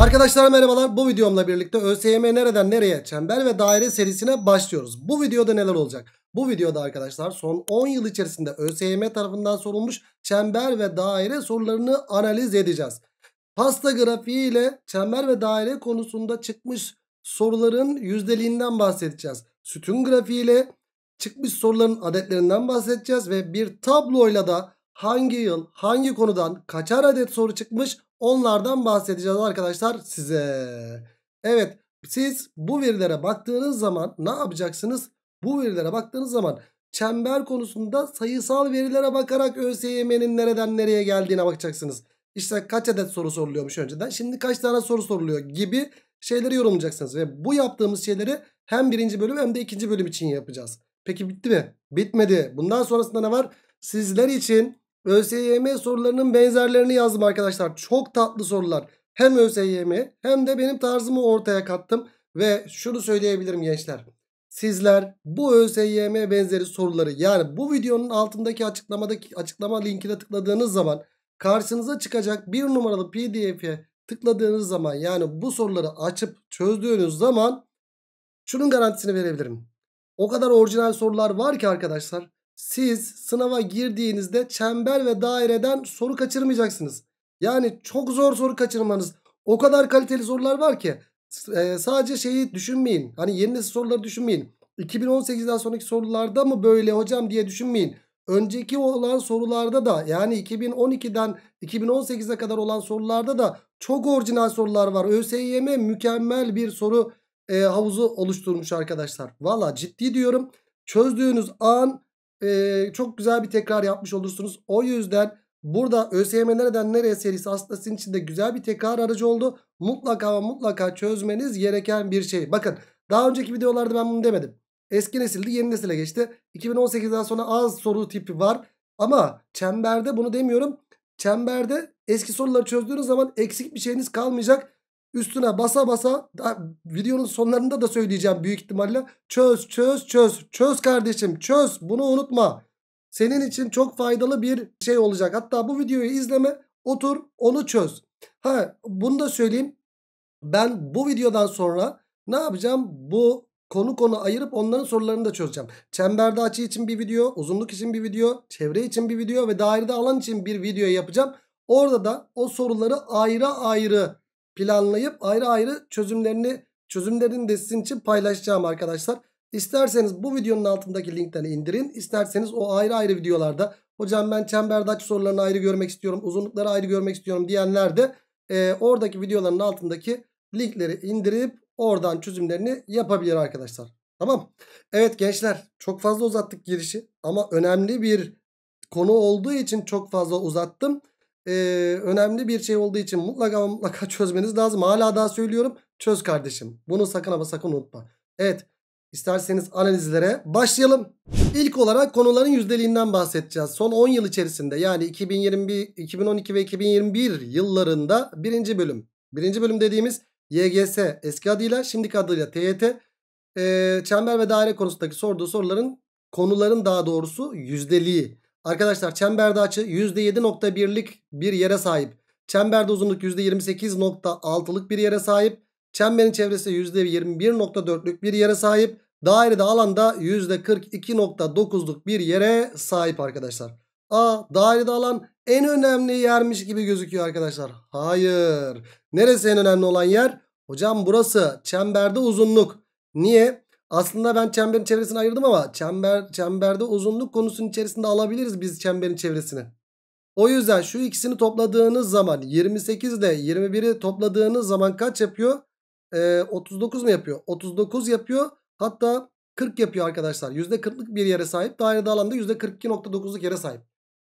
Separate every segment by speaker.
Speaker 1: Arkadaşlar merhabalar bu videomla birlikte ÖSYM nereden nereye çember ve daire serisine başlıyoruz. Bu videoda neler olacak? Bu videoda arkadaşlar son 10 yıl içerisinde ÖSYM tarafından sorulmuş çember ve daire sorularını analiz edeceğiz. Pasta grafiği ile çember ve daire konusunda çıkmış soruların yüzdeliğinden bahsedeceğiz. Sütun grafiği ile çıkmış soruların adetlerinden bahsedeceğiz ve bir tabloyla da hangi yıl hangi konudan kaçar adet soru çıkmış onlardan bahsedeceğiz arkadaşlar size. Evet siz bu verilere baktığınız zaman ne yapacaksınız? Bu verilere baktığınız zaman çember konusunda sayısal verilere bakarak ÖSYM'nin nereden nereye geldiğine bakacaksınız. İşte kaç adet soru soruluyormuş önceden şimdi kaç tane soru soruluyor gibi şeyleri yorumlayacaksınız. Ve bu yaptığımız şeyleri hem birinci bölüm hem de ikinci bölüm için yapacağız. Peki bitti mi? Bitmedi. Bundan sonrasında ne var? Sizler için ÖSYM sorularının benzerlerini yazdım arkadaşlar. Çok tatlı sorular. Hem ÖSYM hem de benim tarzımı ortaya kattım. Ve şunu söyleyebilirim gençler. Sizler bu ÖSYM benzeri soruları yani bu videonun altındaki açıklamadaki açıklama linkine tıkladığınız zaman karşınıza çıkacak bir numaralı pdf'e tıkladığınız zaman yani bu soruları açıp çözdüğünüz zaman şunun garantisini verebilirim. O kadar orijinal sorular var ki arkadaşlar siz sınava girdiğinizde çember ve daireden soru kaçırmayacaksınız. Yani çok zor soru kaçırmanız. O kadar kaliteli sorular var ki e, sadece şeyi düşünmeyin. Hani yeni nesil soruları düşünmeyin. 2018'den sonraki sorularda mı böyle hocam diye düşünmeyin. Önceki olan sorularda da yani 2012'den 2018'e kadar olan sorularda da çok orijinal sorular var. ÖSYM mükemmel bir soru e, havuzu oluşturmuş arkadaşlar. Valla ciddi diyorum. Çözdüğünüz an e, çok güzel bir tekrar yapmış olursunuz. O yüzden burada ÖSYM nereden nereye serisi aslında sizin için de güzel bir tekrar aracı oldu. Mutlaka ve mutlaka çözmeniz gereken bir şey. Bakın daha önceki videolarda ben bunu demedim. Eski nesildi yeni nesile geçti. 2018'den sonra az soru tipi var. Ama çemberde bunu demiyorum. Çemberde eski soruları çözdüğünüz zaman eksik bir şeyiniz kalmayacak. Üstüne basa basa videonun sonlarında da söyleyeceğim büyük ihtimalle. Çöz çöz çöz çöz kardeşim çöz bunu unutma. Senin için çok faydalı bir şey olacak. Hatta bu videoyu izleme otur onu çöz. Ha bunu da söyleyeyim. Ben bu videodan sonra ne yapacağım? Bu konu konu ayırıp onların sorularını da çözeceğim. Çemberde açı için bir video, uzunluk için bir video, çevre için bir video ve dairede alan için bir video yapacağım. Orada da o soruları ayrı ayrı planlayıp ayrı ayrı çözümlerini çözümlerini de sizin için paylaşacağım arkadaşlar. İsterseniz bu videonun altındaki linkten indirin. İsterseniz o ayrı ayrı videolarda hocam ben çemberdaç sorularını ayrı görmek istiyorum. Uzunlukları ayrı görmek istiyorum diyenler de e, oradaki videoların altındaki linkleri indirip oradan çözümlerini yapabilir arkadaşlar. Tamam. Evet gençler çok fazla uzattık girişi ama önemli bir konu olduğu için çok fazla uzattım e, önemli bir şey olduğu için mutlaka mutlaka çözmeniz lazım. Hala daha söylüyorum çöz kardeşim. Bunu sakın ama sakın unutma. Evet isterseniz analizlere başlayalım. İlk olarak konuların yüzdeliğinden bahsedeceğiz. Son 10 yıl içerisinde yani 2021, 2012 ve 2021 yıllarında birinci bölüm. Birinci bölüm dediğimiz YGS eski adıyla şimdiki adıyla TYT e, çember ve daire konusundaki sorduğu soruların konuların daha doğrusu yüzdeliği. Arkadaşlar çemberde açı %7.1'lik bir yere sahip. Çemberde uzunluk %28.6'lık bir yere sahip. Çemberin çevresi %21.4'lük bir yere sahip. Dairede alanda %42.9'luk bir yere sahip arkadaşlar. A dairede alan en önemli yermiş gibi gözüküyor arkadaşlar. Hayır. Neresi en önemli olan yer? Hocam burası çemberde uzunluk. Niye? Aslında ben çemberin çevresini ayırdım ama çember çemberde uzunluk konusunun içerisinde alabiliriz biz çemberin çevresini. O yüzden şu ikisini topladığınız zaman 28 ile 21'i topladığınız zaman kaç yapıyor? Ee, 39 mu yapıyor? 39 yapıyor. Hatta 40 yapıyor arkadaşlar. %40'lık bir yere sahip. Dairede alanda %42.9'luk yere sahip.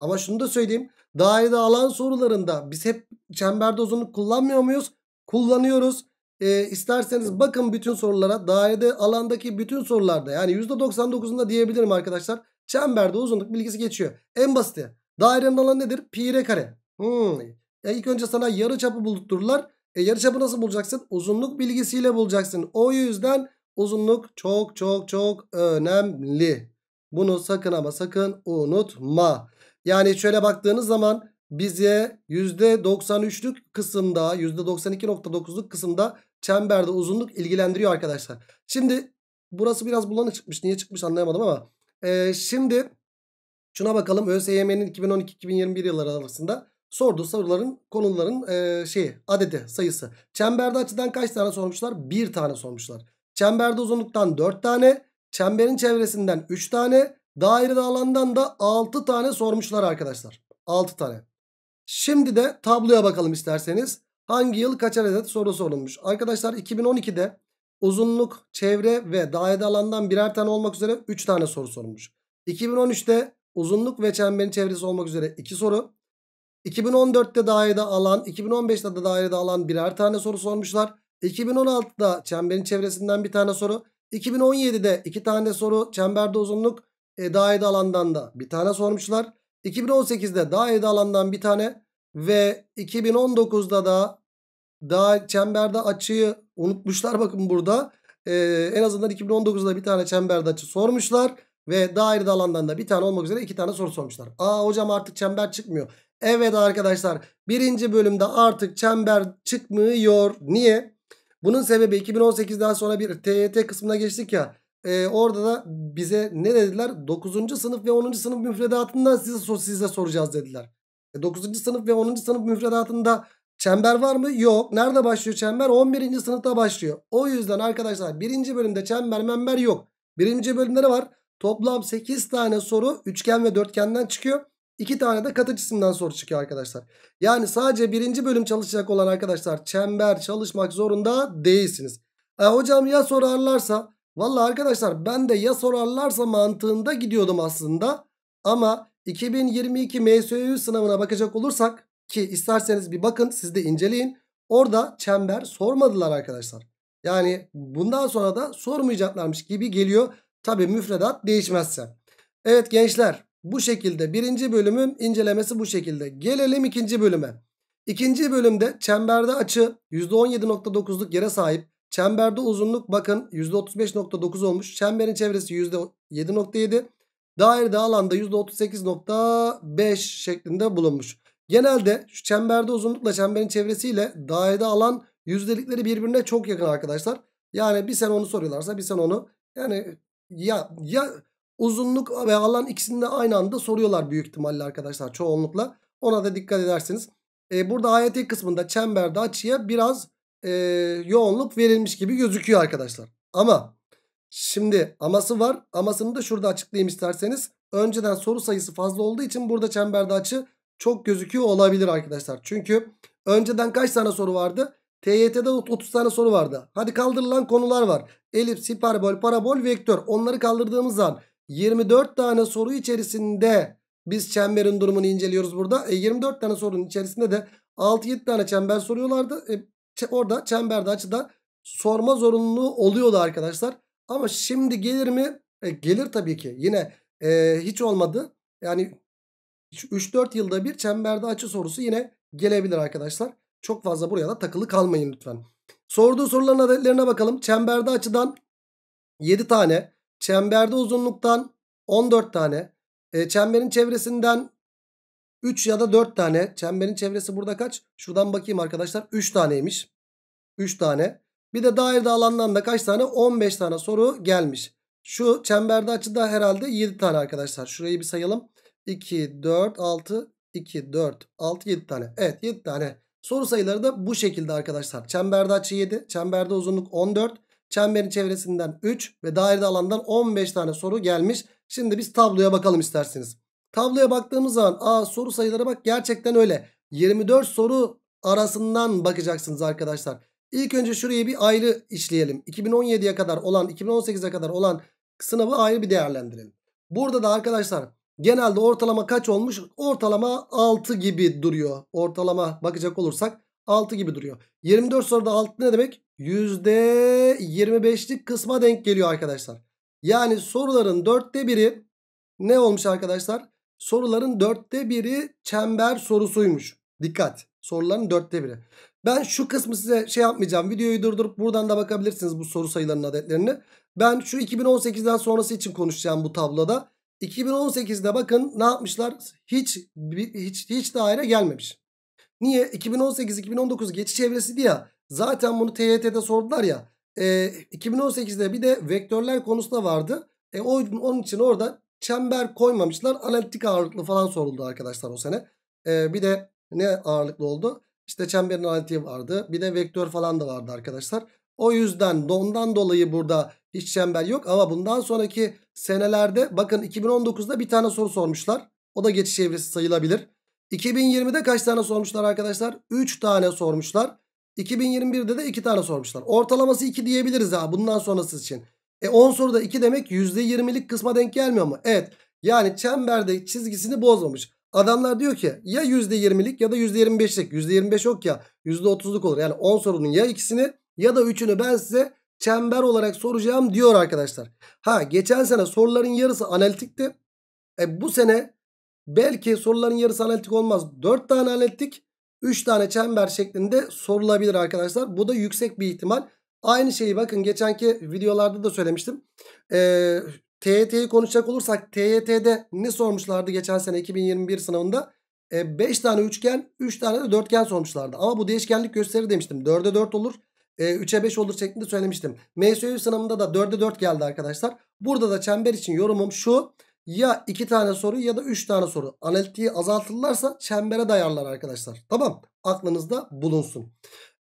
Speaker 1: Ama şunu da söyleyeyim. Dairede alan sorularında biz hep çemberde uzunluk kullanmıyor muyuz? Kullanıyoruz e, isterseniz bakın bütün sorulara. Dairede alandaki bütün sorularda yani %99'unda diyebilirim arkadaşlar. Çemberde uzunluk bilgisi geçiyor. En basiti. Dairenin alanı nedir? Pi r kare. Hmm. E, ilk önce sana yarı çapı buldururlar. E, yarı çapı nasıl bulacaksın? Uzunluk bilgisiyle bulacaksın. O yüzden uzunluk çok çok çok önemli. Bunu sakın ama sakın unutma. Yani şöyle baktığınız zaman bize %93'lük kısımda %92.9'luk kısımda Çemberde uzunluk ilgilendiriyor arkadaşlar. Şimdi burası biraz bulanık çıkmış. Niye çıkmış anlayamadım ama. Ee, şimdi şuna bakalım. ÖSYM'nin 2012-2021 yılları arasında sorduğu soruların konuların e, şeyi adedi sayısı. Çemberde açıdan kaç tane sormuşlar? Bir tane sormuşlar. Çemberde uzunluktan 4 tane. Çemberin çevresinden 3 tane. Dairede alandan da 6 tane sormuşlar arkadaşlar. 6 tane. Şimdi de tabloya bakalım isterseniz. Hangi yıl kaçar adet sorusu sorulmuş? Arkadaşlar 2012'de uzunluk, çevre ve dairede alandan birer tane olmak üzere 3 tane soru sorulmuş. 2013'te uzunluk ve çemberin çevresi olmak üzere 2 soru. 2014'te dairede alan, 2015'te de dairede alan birer tane soru sormuşlar. 2016'da çemberin çevresinden bir tane soru. 2017'de iki tane soru çemberde uzunluk e, dairede alandan da bir tane sormuşlar. 2018'de dairede alandan bir tane ve 2019'da da daha çemberde açıyı unutmuşlar bakın burada. Ee, en azından 2019'da bir tane çemberde açı sormuşlar. Ve dairede alandan da bir tane olmak üzere iki tane soru sormuşlar. Aa hocam artık çember çıkmıyor. Evet arkadaşlar birinci bölümde artık çember çıkmıyor. Niye? Bunun sebebi 2018'den sonra bir TYT kısmına geçtik ya. E, orada da bize ne dediler? 9. sınıf ve 10. sınıf müfredatından size, size soracağız dediler. E, 9. sınıf ve 10. sınıf müfredatında Çember var mı? Yok. Nerede başlıyor çember? 11. sınıfta başlıyor. O yüzden arkadaşlar 1. bölümde çember member yok. 1. bölümde ne var? Toplam 8 tane soru üçgen ve dörtgenden çıkıyor. 2 tane de kat cisimden soru çıkıyor arkadaşlar. Yani sadece 1. bölüm çalışacak olan arkadaşlar çember çalışmak zorunda değilsiniz. E, hocam ya sorarlarsa? Valla arkadaşlar ben de ya sorarlarsa mantığında gidiyordum aslında. Ama 2022 MSÜ sınavına bakacak olursak ki isterseniz bir bakın siz de inceleyin. Orada çember sormadılar arkadaşlar. Yani bundan sonra da sormayacaklarmış gibi geliyor. Tabi müfredat değişmezse. Evet gençler bu şekilde birinci bölümün incelemesi bu şekilde. Gelelim ikinci bölüme. İkinci bölümde çemberde açı %17.9'luk yere sahip. Çemberde uzunluk bakın %35.9 olmuş. Çemberin çevresi %7.7. Dairede alanda %38.5 şeklinde bulunmuş. Genelde şu çemberde uzunlukla çemberin çevresiyle dairede alan yüzdelikleri birbirine çok yakın arkadaşlar. Yani bir sen onu soruyorlarsa bir sen onu yani ya ya uzunluk ve alan ikisini de aynı anda soruyorlar büyük ihtimalle arkadaşlar çoğunlukla. Ona da dikkat edersiniz. Ee, burada AYT kısmında çemberde açıya biraz e, yoğunluk verilmiş gibi gözüküyor arkadaşlar. Ama şimdi aması var. Amasını da şurada açıklayayım isterseniz. Önceden soru sayısı fazla olduğu için burada çemberde açı çok gözüküyor olabilir arkadaşlar. Çünkü önceden kaç tane soru vardı? TYT'de 30 tane soru vardı. Hadi kaldırılan konular var. Elips, hiperbol, parabol, vektör. Onları kaldırdığımız zaman 24 tane soru içerisinde biz çemberin durumunu inceliyoruz burada. E, 24 tane sorunun içerisinde de 6-7 tane çember soruyorlardı. E, orada çemberde açıda sorma zorunluluğu oluyordu arkadaşlar. Ama şimdi gelir mi? E, gelir tabii ki. Yine e, hiç olmadı. Yani 3-4 yılda bir çemberde açı sorusu yine gelebilir arkadaşlar. Çok fazla buraya da takılı kalmayın lütfen. Sorduğu soruların adetlerine bakalım. Çemberde açıdan 7 tane, çemberde uzunluktan 14 tane, e, çemberin çevresinden 3 ya da 4 tane. Çemberin çevresi burada kaç? Şuradan bakayım arkadaşlar. 3 taneymiş. 3 tane. Bir de dairede alandan da kaç tane? 15 tane soru gelmiş. Şu çemberde açıda herhalde 7 tane arkadaşlar. Şurayı bir sayalım. 2, 4, 6, 2, 4, 6, 7 tane. Evet 7 tane. Soru sayıları da bu şekilde arkadaşlar. Çemberde açı 7, çemberde uzunluk 14, çemberin çevresinden 3 ve dairede alandan 15 tane soru gelmiş. Şimdi biz tabloya bakalım isterseniz. Tabloya baktığımız zaman aa soru sayıları bak gerçekten öyle. 24 soru arasından bakacaksınız arkadaşlar. İlk önce şurayı bir ayrı işleyelim. 2017'ye kadar olan 2018'e kadar olan sınavı ayrı bir değerlendirelim. Burada da arkadaşlar Genelde ortalama kaç olmuş? Ortalama 6 gibi duruyor. Ortalama bakacak olursak 6 gibi duruyor. 24 soruda 6 ne demek? %25'lik kısma denk geliyor arkadaşlar. Yani soruların dörtte biri ne olmuş arkadaşlar? Soruların dörtte biri çember sorusuymuş. Dikkat soruların dörtte biri. Ben şu kısmı size şey yapmayacağım. Videoyu durdurup buradan da bakabilirsiniz bu soru sayılarının adetlerini. Ben şu 2018'den sonrası için konuşacağım bu tabloda. 2018'de bakın ne yapmışlar? Hiç hiç hiç daire gelmemiş. Niye? 2018-2019 geçiş evresiydi ya. Zaten bunu TYT'de sordular ya. E, ee, 2018'de bir de vektörler konusu da vardı. E, o, onun için orada çember koymamışlar. Analitik ağırlıklı falan soruldu arkadaşlar o sene. E, bir de ne ağırlıklı oldu? İşte çemberin analitiği vardı. Bir de vektör falan da vardı arkadaşlar. O yüzden dondan dolayı burada hiç çember yok ama bundan sonraki senelerde bakın 2019'da bir tane soru sormuşlar. O da geçiş evresi sayılabilir. 2020'de kaç tane sormuşlar arkadaşlar? 3 tane sormuşlar. 2021'de de 2 tane sormuşlar. Ortalaması 2 diyebiliriz ha bundan sonrası için. E 10 soruda 2 demek %20'lik kısma denk gelmiyor mu? Evet. Yani çemberde çizgisini bozmamış. Adamlar diyor ki ya %20'lik ya da %25'lik. %25 yok ya %30'luk olur. Yani 10 sorunun ya ikisini ya da üçünü ben size çember olarak soracağım diyor arkadaşlar. Ha geçen sene soruların yarısı analitikti. E, bu sene belki soruların yarısı analitik olmaz. 4 tane analitik 3 tane çember şeklinde sorulabilir arkadaşlar. Bu da yüksek bir ihtimal. Aynı şeyi bakın geçenki videolarda da söylemiştim. E, TYT'yi konuşacak olursak TYT'de ne sormuşlardı geçen sene 2021 sınavında? 5 e, tane üçgen 3 tane de dörtgen sormuşlardı. Ama bu değişkenlik gösterir demiştim. 4'e 4 olur e, 3'e 5 olur şeklinde söylemiştim. MSÖ sınavında da 4'e 4 geldi arkadaşlar. Burada da çember için yorumum şu. Ya 2 tane soru ya da 3 tane soru. Analitiği azaltırlarsa çembere dayarlar arkadaşlar. Tamam. Aklınızda bulunsun.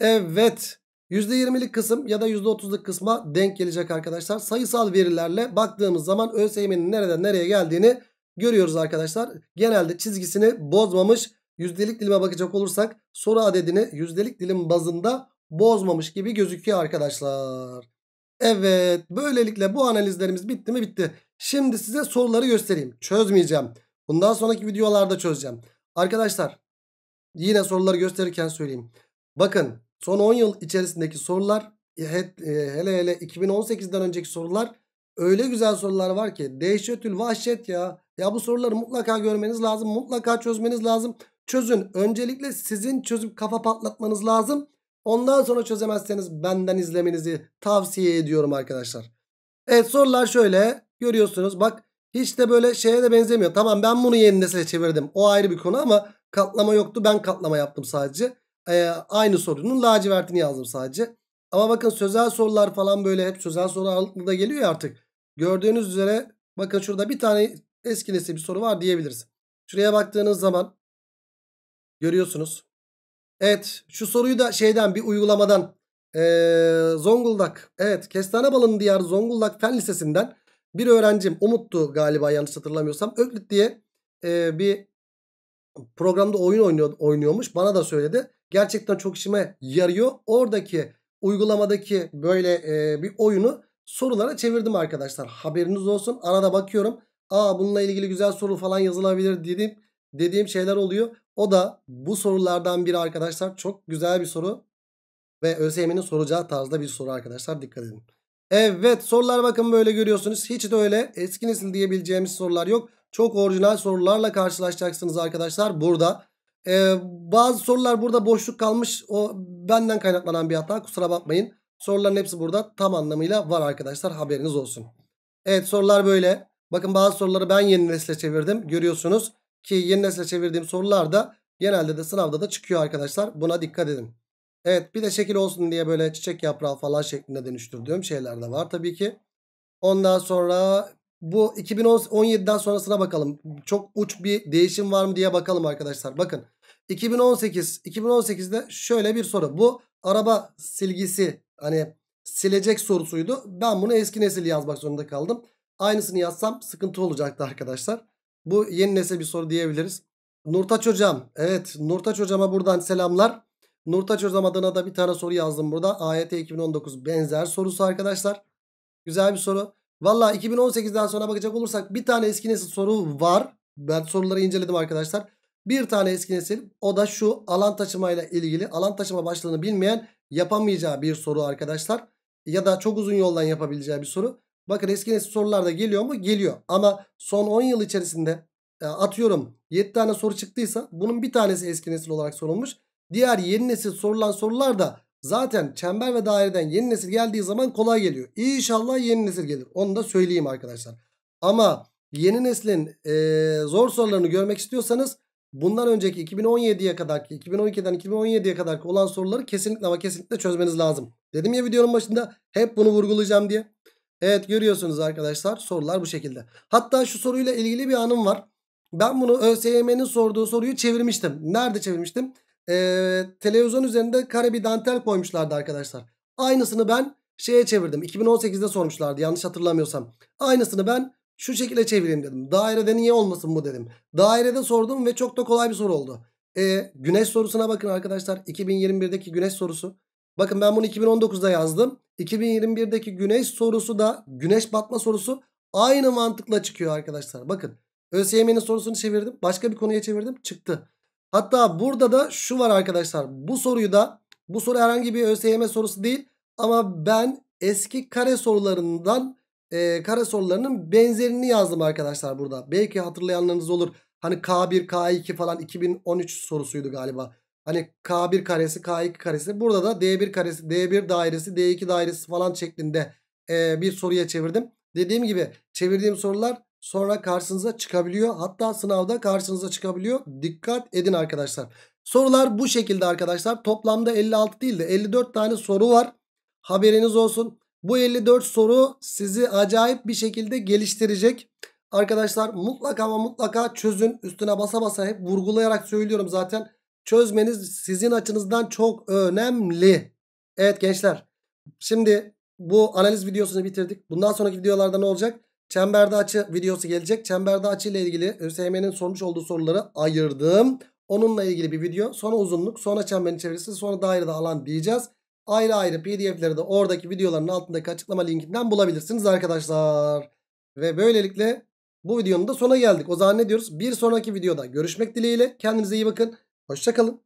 Speaker 1: Evet. %20'lik kısım ya da %30'luk kısma denk gelecek arkadaşlar. Sayısal verilerle baktığımız zaman ÖSYM'nin nereden nereye geldiğini görüyoruz arkadaşlar. Genelde çizgisini bozmamış. Yüzdelik dilime bakacak olursak soru adedini yüzdelik dilim bazında bozmamış gibi gözüküyor arkadaşlar. Evet böylelikle bu analizlerimiz bitti mi bitti. Şimdi size soruları göstereyim. Çözmeyeceğim. Bundan sonraki videolarda çözeceğim. Arkadaşlar yine soruları gösterirken söyleyeyim. Bakın son 10 yıl içerisindeki sorular e, e, hele hele 2018'den önceki sorular öyle güzel sorular var ki dehşetül vahşet ya. Ya bu soruları mutlaka görmeniz lazım. Mutlaka çözmeniz lazım. Çözün. Öncelikle sizin çözüp kafa patlatmanız lazım. Ondan sonra çözemezseniz benden izlemenizi tavsiye ediyorum arkadaşlar. Evet sorular şöyle görüyorsunuz bak hiç de böyle şeye de benzemiyor. Tamam ben bunu yeni nesile çevirdim o ayrı bir konu ama katlama yoktu ben katlama yaptım sadece. Ee, aynı sorunun lacivertini yazdım sadece. Ama bakın sözel sorular falan böyle hep sözel soru ağırlıklı da geliyor ya artık. Gördüğünüz üzere bakın şurada bir tane eski nesil bir soru var diyebiliriz. Şuraya baktığınız zaman görüyorsunuz. Evet şu soruyu da şeyden bir uygulamadan ee, Zonguldak evet kestane balının diyarı Zonguldak Fen Lisesi'nden bir öğrencim Umut'tu galiba yanlış hatırlamıyorsam Öklüt diye e, bir programda oyun oynuyor, oynuyormuş bana da söyledi. Gerçekten çok işime yarıyor. Oradaki uygulamadaki böyle e, bir oyunu sorulara çevirdim arkadaşlar. Haberiniz olsun arada bakıyorum. Aa bununla ilgili güzel soru falan yazılabilir dediğim, dediğim şeyler oluyor. O da bu sorulardan biri arkadaşlar. Çok güzel bir soru. Ve ÖSYM'nin soracağı tarzda bir soru arkadaşlar. Dikkat edin. Evet sorular bakın böyle görüyorsunuz. Hiç de öyle eski nesil diyebileceğimiz sorular yok. Çok orijinal sorularla karşılaşacaksınız arkadaşlar burada. Ee, bazı sorular burada boşluk kalmış. O benden kaynaklanan bir hata kusura bakmayın. Soruların hepsi burada tam anlamıyla var arkadaşlar haberiniz olsun. Evet sorular böyle. Bakın bazı soruları ben yeni nesle çevirdim görüyorsunuz. Ki yeni nesle çevirdiğim sorular da genelde de sınavda da çıkıyor arkadaşlar. Buna dikkat edin. Evet bir de şekil olsun diye böyle çiçek yaprağı falan şeklinde dönüştürdüğüm şeyler de var tabii ki. Ondan sonra bu 2017'den sonrasına bakalım. Çok uç bir değişim var mı diye bakalım arkadaşlar. Bakın 2018 2018'de şöyle bir soru. Bu araba silgisi hani silecek sorusuydu. Ben bunu eski nesil yazmak zorunda kaldım. Aynısını yazsam sıkıntı olacaktı arkadaşlar. Bu yeni nesil bir soru diyebiliriz. Nurtaç Hocam. Evet Nurtaç Hocam'a buradan selamlar. Nurtaç Hocam adına da bir tane soru yazdım burada. AYT 2019 benzer sorusu arkadaşlar. Güzel bir soru. Valla 2018'den sonra bakacak olursak bir tane eski nesil soru var. Ben soruları inceledim arkadaşlar. Bir tane eski nesil o da şu alan taşımayla ilgili alan taşıma başlığını bilmeyen yapamayacağı bir soru arkadaşlar. Ya da çok uzun yoldan yapabileceği bir soru. Bakın eski nesil sorularda geliyor mu? Geliyor. Ama son 10 yıl içerisinde e, atıyorum 7 tane soru çıktıysa bunun bir tanesi eski nesil olarak sorulmuş. Diğer yeni nesil sorulan sorular da zaten çember ve daireden yeni nesil geldiği zaman kolay geliyor. İnşallah yeni nesil gelir. Onu da söyleyeyim arkadaşlar. Ama yeni neslin e, zor sorularını görmek istiyorsanız bundan önceki 2017'ye kadar 2012'den 2017'ye kadar olan soruları kesinlikle ama kesinlikle çözmeniz lazım. Dedim ya videonun başında hep bunu vurgulayacağım diye. Evet görüyorsunuz arkadaşlar sorular bu şekilde. Hatta şu soruyla ilgili bir anım var. Ben bunu ÖSYM'nin sorduğu soruyu çevirmiştim. Nerede çevirmiştim? Ee, televizyon üzerinde kare bir dantel koymuşlardı arkadaşlar. Aynısını ben şeye çevirdim. 2018'de sormuşlardı yanlış hatırlamıyorsam. Aynısını ben şu şekilde çevireyim dedim. Dairede niye olmasın bu dedim. Dairede sordum ve çok da kolay bir soru oldu. E, güneş sorusuna bakın arkadaşlar. 2021'deki güneş sorusu. Bakın ben bunu 2019'da yazdım. 2021'deki güneş sorusu da güneş batma sorusu aynı mantıkla çıkıyor arkadaşlar. Bakın ÖSYM'nin sorusunu çevirdim. Başka bir konuya çevirdim. Çıktı. Hatta burada da şu var arkadaşlar. Bu soruyu da bu soru herhangi bir ÖSYM sorusu değil. Ama ben eski kare sorularından e, kare sorularının benzerini yazdım arkadaşlar burada. Belki hatırlayanlarınız olur. Hani K1, K2 falan 2013 sorusuydu galiba. Hani K1 karesi K2 karesi burada da D1 karesi D1 dairesi D2 dairesi falan şeklinde e, bir soruya çevirdim. Dediğim gibi çevirdiğim sorular sonra karşınıza çıkabiliyor. Hatta sınavda karşınıza çıkabiliyor. Dikkat edin arkadaşlar. Sorular bu şekilde arkadaşlar. Toplamda 56 değil de 54 tane soru var. Haberiniz olsun. Bu 54 soru sizi acayip bir şekilde geliştirecek. Arkadaşlar mutlaka ama mutlaka çözün. Üstüne basa basa hep vurgulayarak söylüyorum zaten çözmeniz sizin açınızdan çok önemli. Evet gençler şimdi bu analiz videosunu bitirdik. Bundan sonraki videolarda ne olacak? Çemberde açı videosu gelecek. Çemberde açı ile ilgili ÖSYM'nin sormuş olduğu soruları ayırdım. Onunla ilgili bir video. Sonra uzunluk, sonra çemberin çevresi, sonra dairede alan diyeceğiz. Ayrı ayrı pdf'leri de oradaki videoların altındaki açıklama linkinden bulabilirsiniz arkadaşlar. Ve böylelikle bu videonun da sona geldik. O zaman ne diyoruz? Bir sonraki videoda görüşmek dileğiyle. Kendinize iyi bakın. Hoşçakalın.